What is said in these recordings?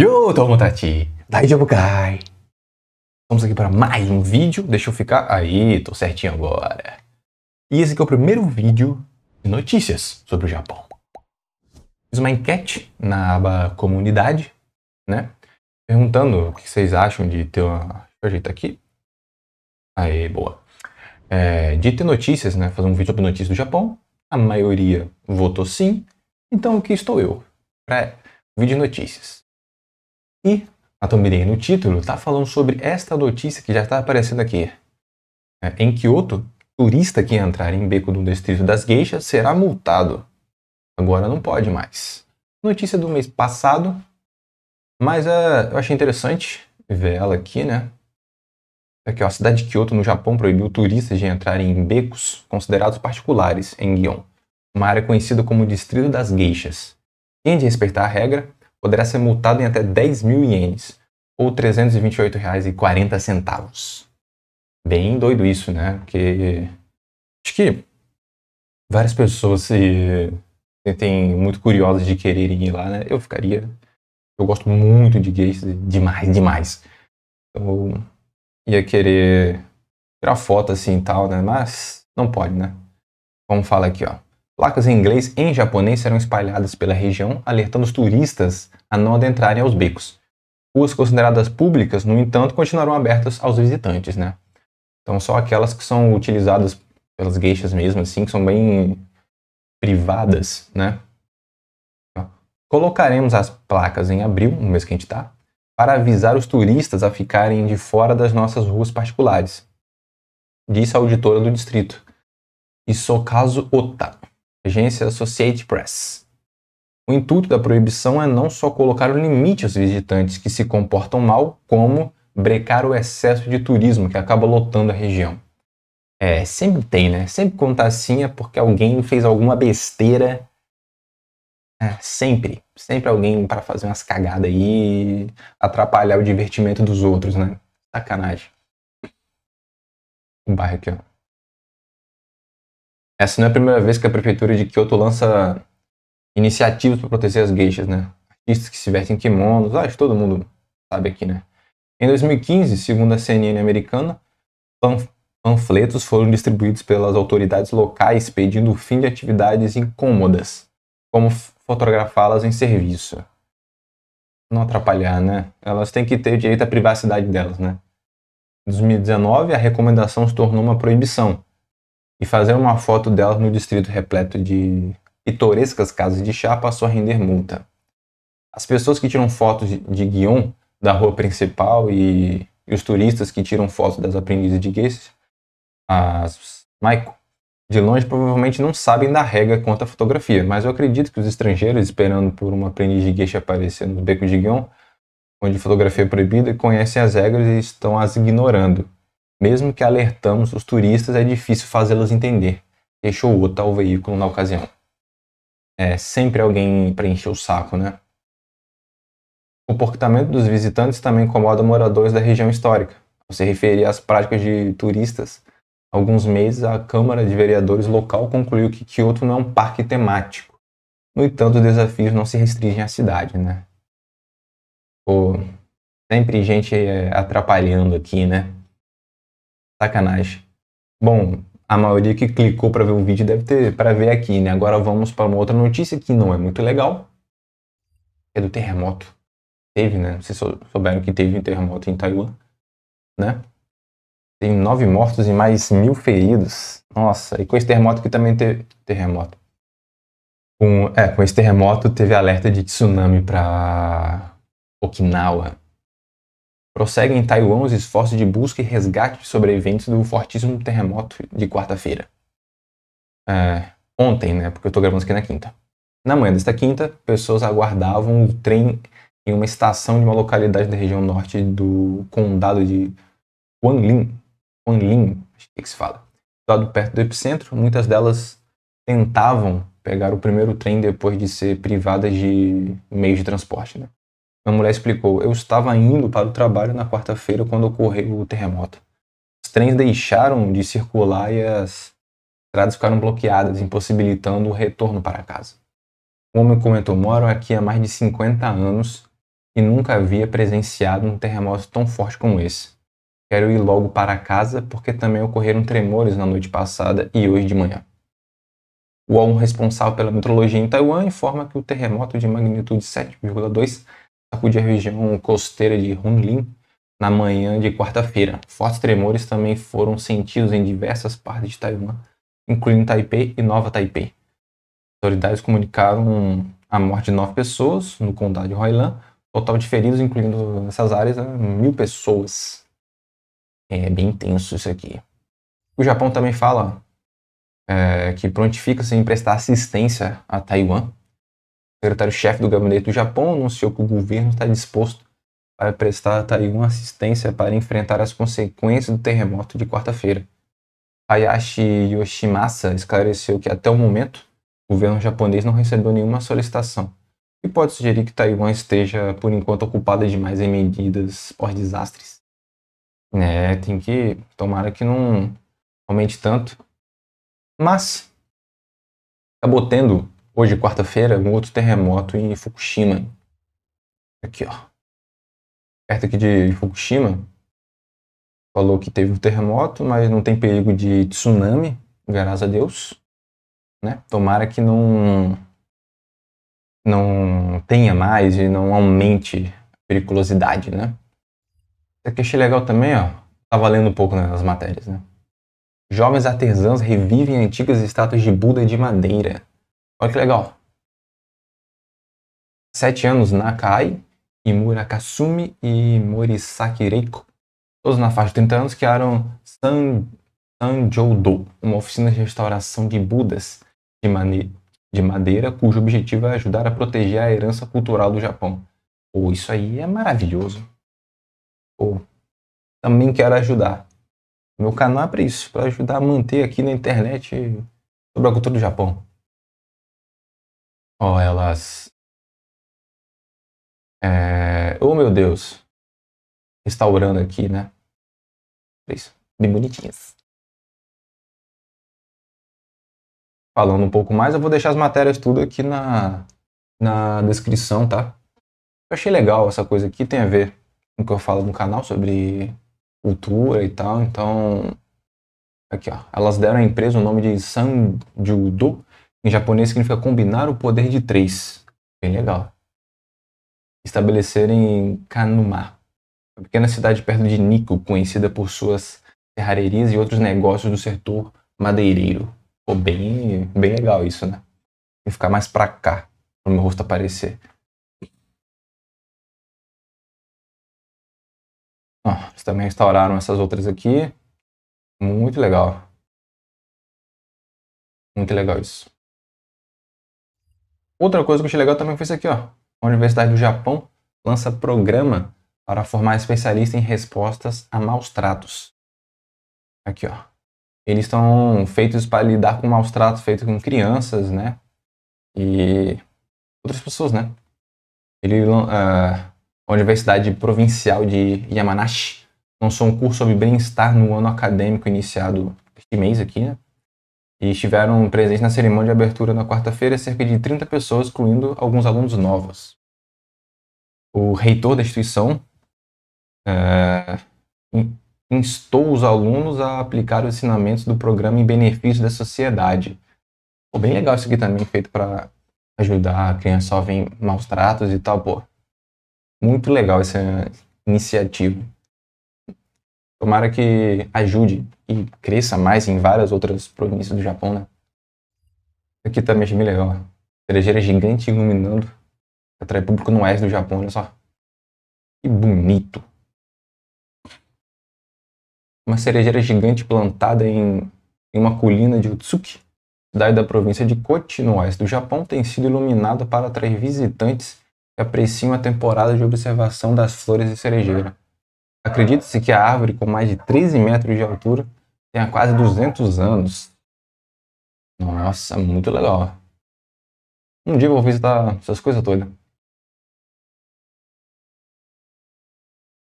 Yo, Tomotachi! Daijobu Kai! Estamos aqui para mais um vídeo, deixa eu ficar... Aí, tô certinho agora. E esse aqui é o primeiro vídeo de notícias sobre o Japão. Fiz uma enquete na aba comunidade, né? Perguntando o que vocês acham de ter uma... Deixa eu ajeitar aqui. Aí, boa. É, de ter notícias, né? Fazer um vídeo sobre notícias do Japão. A maioria votou sim. Então, o que estou eu. Para vídeo de notícias. E a Tomirim, no título, está falando sobre esta notícia que já está aparecendo aqui. É, em Kyoto, turista que entrar em beco do distrito das geixas será multado. Agora não pode mais. Notícia do mês passado, mas é, eu achei interessante ver ela aqui, né? Aqui, ó, a cidade de Kyoto, no Japão, proibiu turistas de entrarem em becos considerados particulares em Gion, uma área conhecida como Distrito das Geixas. Quem de respeitar a regra, poderá ser multado em até 10 mil ienes, ou R$ centavos. Bem doido isso, né? Porque acho que várias pessoas se sentem muito curiosas de quererem ir lá, né? Eu ficaria. Eu gosto muito de gays, demais, demais. Eu ia querer tirar foto assim e tal, né? Mas não pode, né? Vamos falar aqui, ó. Placas em inglês e em japonês serão espalhadas pela região, alertando os turistas a não adentrarem aos becos. Ruas consideradas públicas, no entanto, continuarão abertas aos visitantes, né? Então, só aquelas que são utilizadas pelas gueixas mesmo, assim, que são bem privadas, né? Então, colocaremos as placas em abril, no mês que a gente está, para avisar os turistas a ficarem de fora das nossas ruas particulares, disse a auditora do distrito, Isokazu Ota. Tá agência Associated Press. O intuito da proibição é não só colocar um limite aos visitantes que se comportam mal, como brecar o excesso de turismo que acaba lotando a região. É, sempre tem, né? Sempre quando tá assim é porque alguém fez alguma besteira. É, sempre. Sempre alguém para fazer umas cagadas aí e atrapalhar o divertimento dos outros, né? Sacanagem. O bairro aqui, ó. Essa não é a primeira vez que a prefeitura de Kyoto lança iniciativas para proteger as geixas, né? Artistas que se vestem em kimonos, acho que todo mundo sabe aqui, né? Em 2015, segundo a CNN americana, panfletos foram distribuídos pelas autoridades locais pedindo o fim de atividades incômodas, como fotografá-las em serviço. Não atrapalhar, né? Elas têm que ter direito à privacidade delas, né? Em 2019, a recomendação se tornou uma proibição, e fazer uma foto delas no distrito repleto de pitorescas casas de chá passou a render multa. As pessoas que tiram fotos de Guion da rua principal e, e os turistas que tiram fotos das aprendizes de Guess, as Michael, de longe provavelmente não sabem da regra quanto à fotografia, mas eu acredito que os estrangeiros esperando por uma aprendiz de geisha aparecer no beco de Guion, onde fotografia é proibida, conhecem as regras e estão as ignorando. Mesmo que alertamos os turistas, é difícil fazê-los entender. Deixou o tal veículo na ocasião. É, sempre alguém preencheu o saco, né? O comportamento dos visitantes também incomoda moradores da região histórica. Ao se referir às práticas de turistas, há alguns meses a Câmara de Vereadores local concluiu que Kyoto não é um parque temático. No entanto, os desafios não se restringem à cidade, né? Pô, sempre gente é, atrapalhando aqui, né? Sacanagem. Bom, a maioria que clicou para ver o vídeo deve ter para ver aqui, né? Agora vamos para uma outra notícia que não é muito legal. É do terremoto. Teve, né? Vocês souberam que teve um terremoto em Taiwan, né? Tem nove mortos e mais mil feridos. Nossa, e com esse terremoto que também teve. Terremoto. Com, é, com esse terremoto teve alerta de tsunami para Okinawa prosseguem em Taiwan os esforços de busca e resgate de sobreviventes do fortíssimo terremoto de quarta-feira. É, ontem, né? Porque eu tô gravando isso aqui na quinta. Na manhã desta quinta, pessoas aguardavam o trem em uma estação de uma localidade da região norte do condado de Guanlin. Guanlin, acho que, é que se fala. Dado perto do epicentro, muitas delas tentavam pegar o primeiro trem depois de ser privadas de meios de transporte, né? Uma mulher explicou: eu estava indo para o trabalho na quarta-feira quando ocorreu o terremoto. Os trens deixaram de circular e as estradas ficaram bloqueadas, impossibilitando o retorno para casa. O homem comentou: Moro aqui há mais de 50 anos e nunca havia presenciado um terremoto tão forte como esse. Quero ir logo para casa porque também ocorreram tremores na noite passada e hoje de manhã. O órgão responsável pela metrologia em Taiwan informa que o terremoto de magnitude 7,2 sacudir a região costeira de Hunlin na manhã de quarta-feira. Fortes tremores também foram sentidos em diversas partes de Taiwan, incluindo Taipei e Nova Taipei. Autoridades comunicaram a morte de nove pessoas no condado de Hoilan, total de feridos, incluindo nessas áreas, né, mil pessoas. É bem intenso isso aqui. O Japão também fala é, que prontifica-se em prestar assistência a Taiwan secretário-chefe do gabinete do Japão anunciou que o governo está disposto a prestar tá a Taiwan assistência para enfrentar as consequências do terremoto de quarta-feira. Hayashi Yoshimasa esclareceu que até o momento o governo japonês não recebeu nenhuma solicitação, e pode sugerir que Taiwan esteja, por enquanto, ocupada demais em medidas pós-desastres. É, tem que. Tomara que não aumente tanto. Mas acabou tendo Hoje, quarta-feira, um outro terremoto em Fukushima. Aqui, ó. Perto aqui de Fukushima. Falou que teve um terremoto, mas não tem perigo de tsunami, graças a Deus. Né? Tomara que não não tenha mais e não aumente a periculosidade, né? Isso aqui achei legal também, ó. Tava lendo um pouco nas matérias, né? Jovens artesãos revivem antigas estátuas de Buda de madeira. Olha que legal. Sete anos Nakai, Imura Kasumi e Morisaki Reiko, todos na faixa de 30 anos, criaram San, Sanjoudo, uma oficina de restauração de Budas de, mane, de madeira, cujo objetivo é ajudar a proteger a herança cultural do Japão. Pô, isso aí é maravilhoso. Pô, também quero ajudar. Meu canal é para isso, para ajudar a manter aqui na internet sobre a cultura do Japão. Ó, elas. É... Oh, meu Deus. Restaurando aqui, né? Isso. Bem bonitinhas. Falando um pouco mais, eu vou deixar as matérias tudo aqui na, na descrição, tá? Eu achei legal essa coisa aqui, tem a ver com o que eu falo no canal sobre cultura e tal. Então, aqui ó, elas deram à empresa o nome de Sanjudo em japonês significa combinar o poder de três. Bem legal. Estabelecer em Kanuma, uma pequena cidade perto de Nikko, conhecida por suas serrarias e outros negócios do setor madeireiro. Pô, bem, bem legal isso, né? E ficar mais pra cá, pro meu rosto aparecer. Ah, eles também restauraram essas outras aqui. Muito legal. Muito legal isso. Outra coisa que eu achei legal também foi isso aqui, ó. A Universidade do Japão lança programa para formar especialistas em respostas a maus tratos. Aqui, ó. Eles estão feitos para lidar com maus tratos feitos com crianças, né? E outras pessoas, né? Ele, uh, a Universidade Provincial de Yamanashi lançou um curso sobre bem-estar no ano acadêmico iniciado este mês aqui, né? e estiveram presentes na cerimônia de abertura na quarta-feira cerca de 30 pessoas, incluindo alguns alunos novos. O reitor da instituição é, instou os alunos a aplicar os ensinamentos do programa em benefício da sociedade. Pô, bem legal isso aqui também, feito para ajudar a criança jovem maus tratos e tal, pô. Muito legal essa iniciativa. Tomara que ajude e cresça mais em várias outras províncias do Japão, né? Aqui também achei bem legal. Né? Cerejeira gigante iluminando. Atrai público no oeste do Japão, olha só. Que bonito. Uma cerejeira gigante plantada em, em uma colina de Utsuki, cidade da província de Kochi, no oeste do Japão, tem sido iluminada para atrair visitantes que apreciam a temporada de observação das flores de cerejeira. Acredita-se que a árvore, com mais de 13 metros de altura, tenha quase 200 anos. Nossa, muito legal. Um dia eu vou visitar essas coisas todas.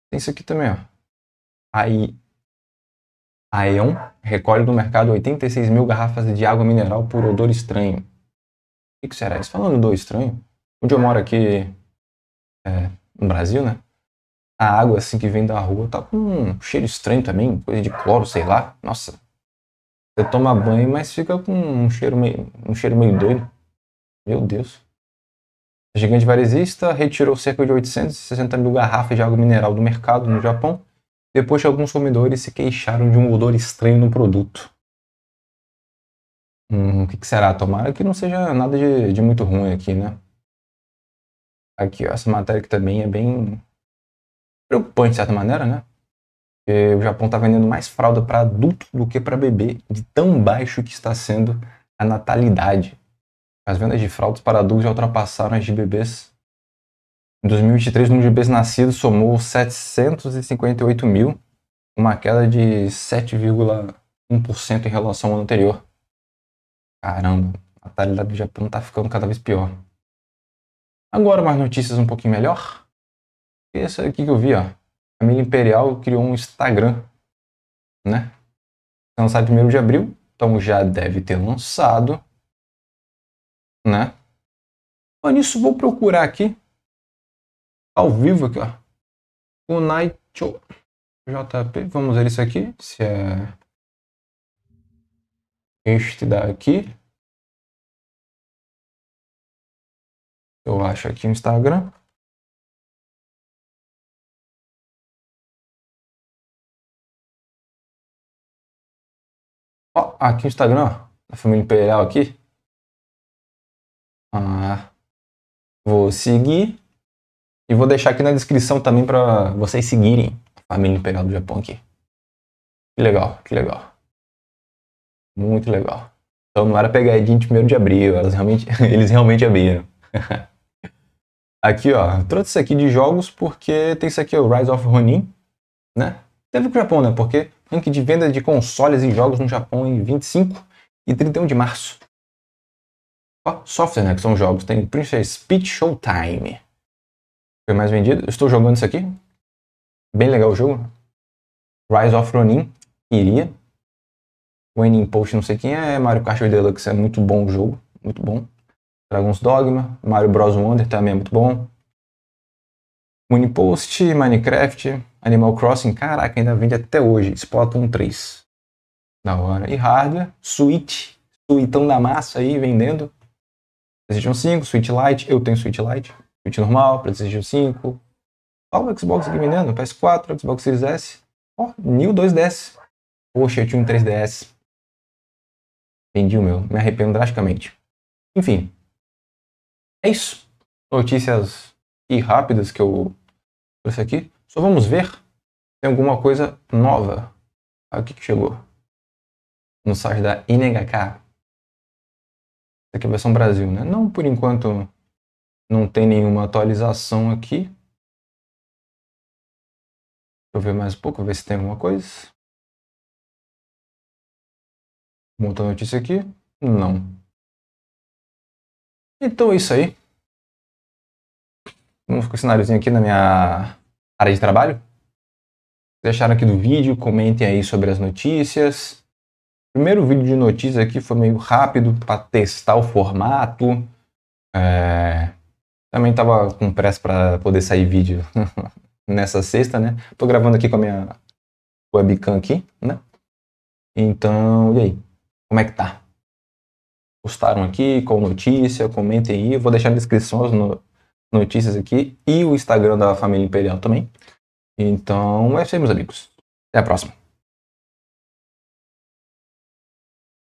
Tem isso aqui também, ó. Aí, a E.ON recolhe do mercado 86 mil garrafas de água mineral por odor estranho. O que, será isso? Falando do odor estranho, onde eu moro aqui é, no Brasil, né? a água assim que vem da rua tá com um cheiro estranho também, coisa de cloro, sei lá. Nossa. Você toma banho, mas fica com um cheiro meio, um cheiro meio doido. Meu Deus. gigante varejista retirou cerca de 860 mil garrafas de água mineral do mercado no Japão, depois que alguns comedores se queixaram de um odor estranho no produto. Hum, o que, que será? Tomara que não seja nada de, de muito ruim aqui, né? Aqui, ó, essa matéria que também é bem preocupante de certa maneira, né? Porque o Japão está vendendo mais fralda para adulto do que para bebê, de tão baixo que está sendo a natalidade. As vendas de fraldas para adultos já ultrapassaram as de bebês. Em 2023, o número de bebês nascidos somou 758 mil, uma queda de 7,1% em relação ao ano anterior. Caramba, a natalidade do Japão está ficando cada vez pior. Agora, mais notícias um pouquinho melhor esse aqui que eu vi, ó. Família Imperial criou um Instagram, né? Lançado primeiro 1 de abril, então já deve ter lançado, né? Olha isso vou procurar aqui, ao vivo aqui, ó. Unite JP, vamos ver isso aqui, se é este daqui. Eu acho aqui o Instagram. Ó, aqui o Instagram, ó, da família Imperial aqui. Ah, vou seguir. E vou deixar aqui na descrição também para vocês seguirem a família Imperial do Japão aqui. Que legal, que legal. Muito legal. Então não era pegadinha de 1 de abril, elas realmente, eles realmente abriram. aqui, ó, trouxe isso aqui de jogos porque tem isso aqui, o Rise of Ronin, né? Teve o Japão, né? Porque ranking de venda de consoles e jogos no Japão em 25 e 31 de março. Ó, software, né, que são jogos. Tem Princess Speech Showtime. Foi mais vendido. Eu estou jogando isso aqui. Bem legal o jogo. Rise of Ronin, iria. Winning Post, não sei quem é. Mario Kart Deluxe é muito bom o jogo. Muito bom. Dragon's Dogma. Mario Bros. Wonder também é muito bom. Winning Post, Minecraft. Animal Crossing, caraca, ainda vende até hoje. Splatoon 3. Da hora. E hardware, Switch. Suitão da massa aí, vendendo. PlayStation 5, Switch Lite. Eu tenho Switch Lite. Switch normal, PlayStation 5. Olha o Xbox aqui vendendo. PS4, Xbox Series S. Ó, oh, New 2DS. Poxa, eu tinha um 3DS. Vendi o meu. Me arrependo drasticamente. Enfim. É isso. Notícias e rápidas que eu trouxe aqui. Só vamos ver se tem alguma coisa nova. Olha o que, que chegou? No site da INHK. Essa aqui é a versão Brasil, né? Não, por enquanto não tem nenhuma atualização aqui. Deixa eu ver mais um pouco, ver se tem alguma coisa. Monta notícia aqui? Não. Então é isso aí. Vamos ficar com esse cenáriozinho aqui na minha área de trabalho? Deixaram aqui do vídeo? Comentem aí sobre as notícias. primeiro vídeo de notícias aqui foi meio rápido para testar o formato. É... Também tava com pressa para poder sair vídeo nessa sexta, né? Tô gravando aqui com a minha webcam aqui, né? Então, e aí? Como é que tá? Gostaram aqui? Qual notícia? Comentem aí. Eu vou deixar na descrição as, no notícias aqui e o Instagram da família Imperial também. Então, é isso aí, meus amigos. Até a próxima.